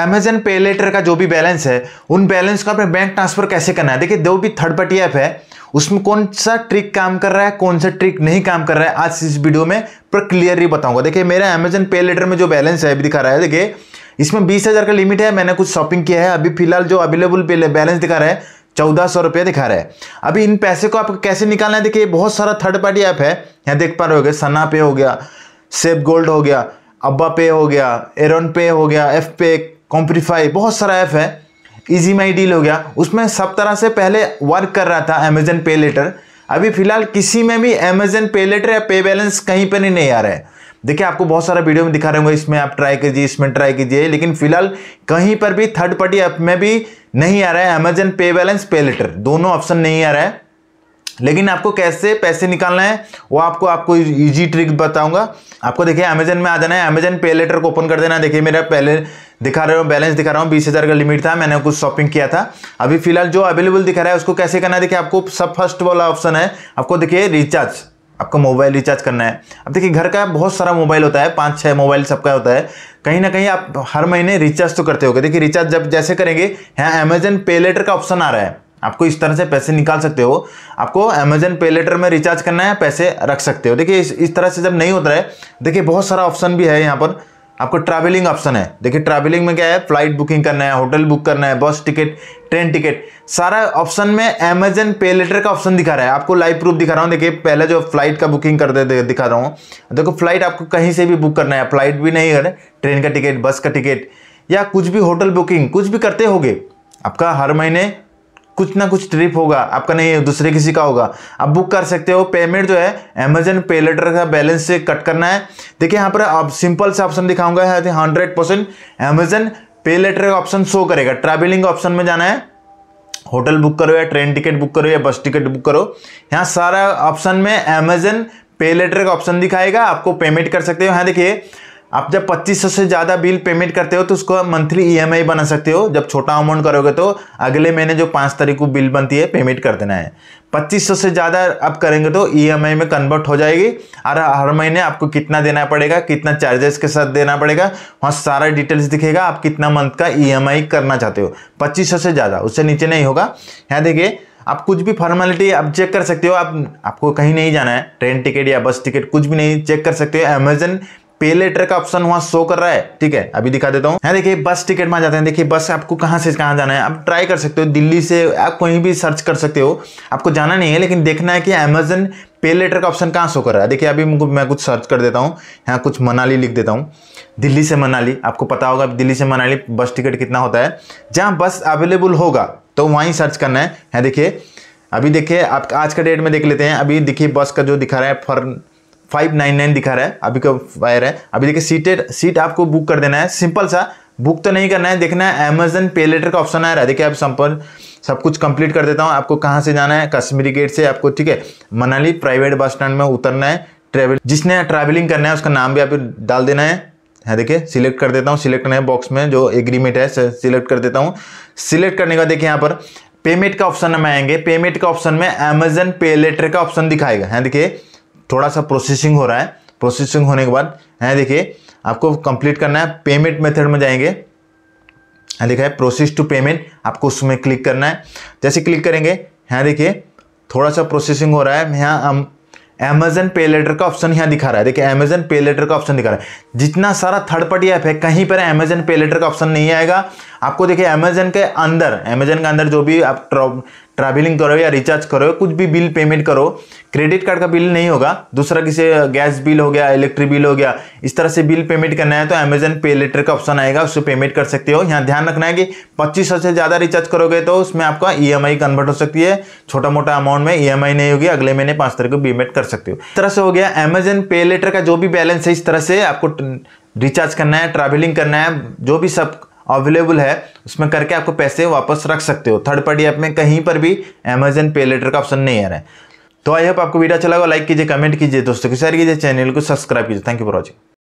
Amazon pay later का जो भी बैलेंस है उन बैलेंस का अपने बैंक ट्रांसफर कैसे करना है देखिए जो भी थर्ड पार्टी ऐप है उसमें कौन सा ट्रिक काम कर रहा है कौन सा ट्रिक नहीं काम कर रहा है आज इस वीडियो में पर क्लियरली बताऊंगा देखिए मेरा अमेजन पे लेटर में जो बैलेंस है अभी दिखा रहा है देखिए इसमें बीस हज़ार का लिमिट है मैंने कुछ शॉपिंग किया है अभी फिलहाल जो अवेलेबल बैलेंस दिखा रहा है चौदह सौ रुपया दिखा रहा है अभी इन पैसे को आपको कैसे निकालना है देखिए बहुत सारा थर्ड पार्टी ऐप है यहाँ देख पा रहे हो गए सना पे हो गया सेफ गोल्ड हो गया अब्बा पे हो गया एरन पे हो गया एफ पे कॉम्प्रीफाई बहुत सारा ऐप है ईजी माई डील हो गया उसमें सब तरह से पहले वर्क कर रहा था अमेजन पे लेटर अभी फिलहाल किसी में भी अमेजन पे लेटर या पे बैलेंस कहीं पर नहीं आ रहा है देखिए आपको बहुत सारा वीडियो में दिखा रहे होंगे इसमें आप ट्राई कीजिए इसमें ट्राई कीजिए लेकिन फिलहाल कहीं पर भी थर्ड पार्टी ऐप में भी नहीं आ रहा है अमेजन पे बैलेंस पे लेटर दोनों ऑप्शन नहीं आ रहा है लेकिन आपको कैसे पैसे निकालना है वो आपको आपको इजी ट्रिक बताऊंगा आपको देखिए अमेजन में आ जाना है अमेजन पे लेटर को ओपन कर देना देखिए मेरा पहले दिखा रहे हो बैलेंस दिखा रहा हूँ बीस हज़ार का लिमिट था मैंने कुछ शॉपिंग किया था अभी फिलहाल जो अवेलेबल दिखा रहा है उसको कैसे करना है देखिए आपको सब फर्स्ट वाला ऑप्शन है आपको देखिए रिचार्ज आपका मोबाइल रिचार्ज करना है अब देखिए घर का बहुत सारा मोबाइल होता है पाँच छः मोबाइल सबका होता है कहीं ना कहीं आप हर महीने रिचार्ज तो करते हो देखिए रिचार्ज जब जैसे करेंगे यहाँ अमेजन पे लेटर का ऑप्शन आ रहा है आपको इस तरह से पैसे निकाल सकते हो आपको अमेजन पे लेटर में रिचार्ज करना है पैसे रख सकते हो देखिए इस, इस तरह से जब नहीं होता है देखिए बहुत सारा ऑप्शन भी है यहाँ पर आपको ट्रैवलिंग ऑप्शन है देखिए ट्रैवलिंग में क्या है फ्लाइट बुकिंग करना है होटल बुक करना है बस टिकट ट्रेन टिकट सारा ऑप्शन में अमेजन पे लेटर का ऑप्शन दिखा रहा है आपको लाइव प्रूफ दिखा रहा हूँ देखिए पहले जो फ्लाइट का बुकिंग कर दे दिखा रहा हूँ देखो फ्लाइट आपको कहीं से भी बुक करना है फ्लाइट भी नहीं है ट्रेन का टिकट बस का टिकट या कुछ भी होटल बुकिंग कुछ भी करते होगे आपका हर महीने कुछ ना कुछ ट्रिप होगा आपका नहीं दूसरे किसी का होगा आप बुक कर सकते हो पेमेंट जो है अमेजन पे लेटर का बैलेंस से कट करना है देखिए यहाँ पर आप सिंपल से ऑप्शन दिखाऊंगा hundred percent Amazon pay later का ऑप्शन शो करेगा ट्रैवलिंग ऑप्शन में जाना है होटल बुक करो या ट्रेन टिकट बुक करो या बस टिकट बुक करो यहाँ सारा ऑप्शन में अमेजन पे लेटर का ऑप्शन दिखाएगा आपको पेमेंट कर सकते हो यहाँ देखिए आप जब 2500 से ज़्यादा बिल पेमेंट करते हो तो उसको मंथली ईएमआई e बना सकते हो जब छोटा अमाउंट करोगे तो अगले महीने जो पांच तारीख को बिल बनती है पेमेंट कर देना है 2500 से ज़्यादा आप करेंगे तो ईएमआई e में कन्वर्ट हो जाएगी और हर महीने आपको कितना देना पड़ेगा कितना चार्जेस के साथ देना पड़ेगा वहाँ सारा डिटेल्स दिखेगा आप कितना मंथ का ई e करना चाहते हो पच्चीस से ज़्यादा उससे नीचे नहीं होगा यहाँ देखिए आप कुछ भी फॉर्मेलिटी आप चेक कर सकते हो आप आपको कहीं नहीं जाना है ट्रेन टिकट या बस टिकट कुछ भी नहीं चेक कर सकते हो अमेजन पे लेटर का ऑप्शन वहां शो कर रहा है ठीक है अभी दिखा देता हूँ देखिए बस टिकट में जाते हैं देखिए बस आपको कहाँ से कहाँ जाना है आप ट्राई कर सकते हो दिल्ली से आप कहीं भी सर्च कर सकते हो आपको जाना नहीं है लेकिन देखना है कि अमेजन पे लेटर का ऑप्शन कहाँ शो कर रहा है देखिए अभी मैं कुछ सर्च कर देता हूँ यहाँ कुछ मनाली लिख देता हूँ दिल्ली से मनाली आपको पता होगा दिल्ली से मनाली बस टिकट कितना होता है जहाँ बस अवेलेबल होगा तो वहीं सर्च करना है यहाँ देखिए अभी देखिए आप आज का डेट में देख लेते हैं अभी देखिए बस का जो दिखा रहा है फर फाइव नाइन नाइन दिखा रहा है अभी का वायर है अभी देखिए सीटेड सीट आपको बुक कर देना है सिंपल सा बुक तो नहीं करना है देखना है अमेजन पे लेटर का ऑप्शन आ रहा है देखिए आप संपर्क सब कुछ कंप्लीट कर देता हूँ आपको कहाँ से जाना है कश्मीरी गेट से आपको ठीक है मनाली प्राइवेट बस स्टैंड में उतरना है ट्रेवल जिसने ट्रैवलिंग करना है उसका नाम भी आप डाल देना है है हाँ, देखिए सिलेक्ट कर देता हूँ सिलेक्ट नहीं है बॉक्स में जो एग्रीमेंट है सिलेक्ट कर देता हूँ सिलेक्ट करने का देखिए यहाँ पर पेमेंट का ऑप्शन में आएंगे पेमेंट का ऑप्शन में अमेजन पे लेटर का ऑप्शन दिखाएगा है हाँ, देखिए थोड़ा सा प्रोसेसिंग हो रहा है प्रोसेसिंग होने के बाद है देखिए आपको कंप्लीट करना है पेमेंट मेथड में जाएंगे है देखा है प्रोसेस टू पेमेंट आपको उसमें क्लिक करना है जैसे क्लिक करेंगे यहाँ देखिए थोड़ा सा प्रोसेसिंग हो रहा है यहाँ हम अमेजन पे लेटर का ऑप्शन यहाँ दिखा रहा है देखिए अमेजन पे लेटर का ऑप्शन दिखा रहा है जितना सारा थर्ड पार्टी ऐप है कहीं पर अमेजन पे लेटर का ऑप्शन नहीं आएगा आपको देखिए अमेजन के अंदर अमेजन के अंदर जो भी आप ट्रैवलिंग करो या रिचार्ज करो कुछ भी बिल पेमेंट करो क्रेडिट कार्ड का बिल नहीं होगा दूसरा किसी गैस बिल हो गया इलेक्ट्रिक बिल हो गया इस तरह से बिल पेमेंट करना है तो अमेजन पे लेटर का ऑप्शन आएगा उससे पेमेंट कर सकते हो यहाँ ध्यान रखना है कि पच्चीस सौ से ज़्यादा रिचार्ज करोगे तो उसमें आपका ई e कन्वर्ट हो सकती है छोटा मोटा अमाउंट में ई e नहीं होगी अगले महीने पाँच तारीख को पेमेंट कर सकते हो इस तरह से हो गया अमेजन पे लेटर का जो भी बैलेंस है इस तरह से आपको रिचार्ज करना है ट्रैवलिंग करना है जो भी सब अवेलेबल है उसमें करके आपको पैसे वापस रख सकते हो थर्ड पार्टी ऐप में कहीं पर भी अमेजन पे लेटर का ऑप्शन नहीं आ रहा है तो आई होप आपको वीडियो अच्छा लगा लाइक कीजिए कमेंट कीजिए दोस्तों को शेयर कीजिए चैनल को सब्सक्राइब कीजिए थैंक यू फॉर वॉचिंग